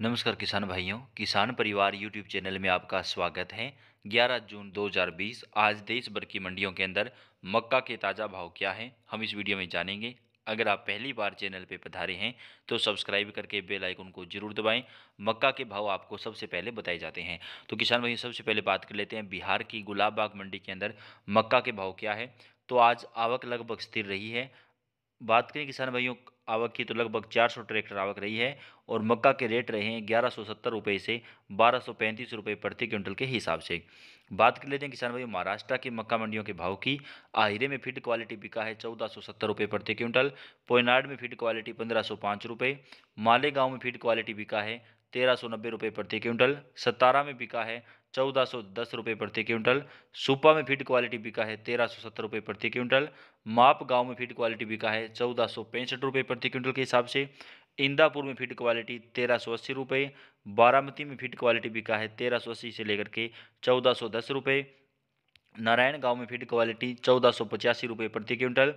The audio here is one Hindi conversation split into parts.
नमस्कार किसान भाइयों किसान परिवार यूट्यूब चैनल में आपका स्वागत है 11 जून 2020 आज देश भर की मंडियों के अंदर मक्का के ताज़ा भाव क्या है हम इस वीडियो में जानेंगे अगर आप पहली बार चैनल पर पधारे हैं तो सब्सक्राइब करके बेल आइकन को जरूर दबाएं मक्का के भाव आपको सबसे पहले बताए जाते हैं तो किसान भाई सबसे पहले बात कर लेते हैं बिहार की बाग मंडी के अंदर मक्का के भाव क्या है तो आज आवक लगभग स्थिर रही है बात करें किसान भाइयों आवक की तो लगभग 400 ट्रैक्टर आवक रही है और मक्का के रेट रहे हैं ग्यारह सौ सत्तर रुपये से बारह सौ पैंतीस रुपये प्रति क्विंटल के हिसाब से बात कर लेते हैं किसान भाई महाराष्ट्र की मक्का मंडियों के भाव की आहिरे में फीड क्वालिटी बिका है चौदह सौ सत्तर रुपये प्रति क्विंटल पोयनाड में फीड क्वालिटी पंद्रह सौ पाँच रुपये मालेगाँव में फीड क्वालिटी बिका है तेरह सौ नब्बे रुपये प्रति क्विंटल सतारा में बिका है चौदह सौ दस रुपये प्रति क्विंटल सुपा में फीड क्वालिटी बिका है तेरह सौ सत्तर रुपये प्रति क्विंटल माप गांव में फीड क्वालिटी बिका है चौदह सौ पैंसठ रुपये प्रति क्विंटल के हिसाब से इंदापुर में फीड क्वालिटी तेरह सौ अस्सी रुपये बारामती में फीड क्वालिटी बिका है तेरह सौ अस्सी से लेकर के चौदह सौ दस रुपये नारायण गांव में फीड क्वालिटी चौदह सौ पचासी रुपये प्रति क्विंटल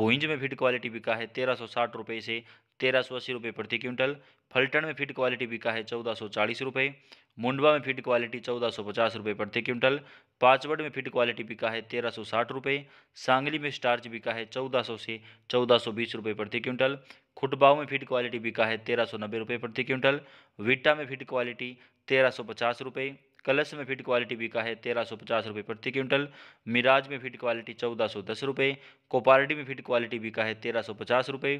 भुइंज में फीड क्वालिटी बिका है तेरह सौ साठ रुपये से तेरह सौ अस्सी रुपये प्रति क्विंटल फलटन में फीड क्वालिटी बिका है चौदह सौ चालीस रुपये मुंडवा में फीड क्वालिटी चौदह सौ पचास रुपये प्रति क्विंटल पाँचवड़ में फीड क्वालिटी बिका है तेरह सौ साठ रुपये सांगली में स्टार्च बिका है चौदह सौ से चौदह सौ बीस रुपये प्रति क्विंटल खुटबाव में फीड क्वालिटी बिका है तेरह सौ नब्बे रुपये प्रति क्विंटल विट्टा में फीड क्वालिटी तेरह सौ पचास रुपये कलश में फिट क्वालिटी बिका है तेरह सौ पचास रुपये प्रति क्विंटल मिराज में फिट क्वालिटी चौदह सौ दस रुपये कोपारडी में फिट क्वालिटी बिका है तेरह सौ पचास रुपये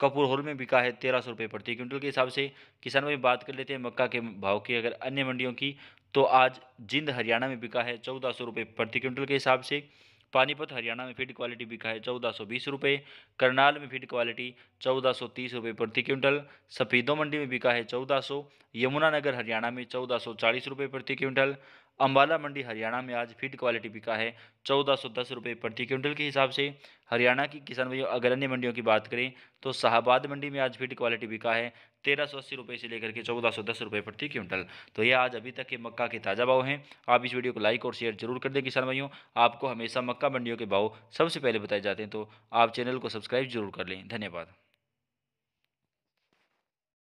कपूर होल में बिका है तेरह सौ रुपये प्रति क्विंटल के हिसाब से किसान भाई बात कर लेते हैं मक्का के भाव की अगर अन्य मंडियों की तो आज जिंद हरियाणा में बिका है चौदह सौ रुपये प्रति क्विंटल के हिसाब से पानीपत हरियाणा में फीड क्वालिटी बिका है चौदह सौ बीस रुपये करनाल में फीड क्वालिटी चौदह सौ तीस रुपये प्रति क्विंटल सफेदों मंडी में बिका है चौदह सौ यमुनानगर हरियाणा में चौदह सौ चालीस रुपये प्रति क्विंटल अम्बाला मंडी हरियाणा में आज फीड क्वालिटी बिका है चौदह सौ दस रुपये प्रति क्विंटल के हिसाब से हरियाणा की किसान भाइयों अगर अन्य मंडियों की बात करें तो शाहबाद मंडी में आज फीड क्वालिटी बिका है तेरह सौ अस्सी रुपये से लेकर के चौदह सौ दस रुपये प्रति क्विंटल तो ये आज अभी तक के मक्का के ताज़ा भाव हैं आप इस वीडियो को लाइक और शेयर जरूर कर दें किसान भाइयों आपको हमेशा मक्का मंडियों के भाव सबसे पहले बताए जाते हैं तो आप चैनल को सब्सक्राइब जरूर कर लें धन्यवाद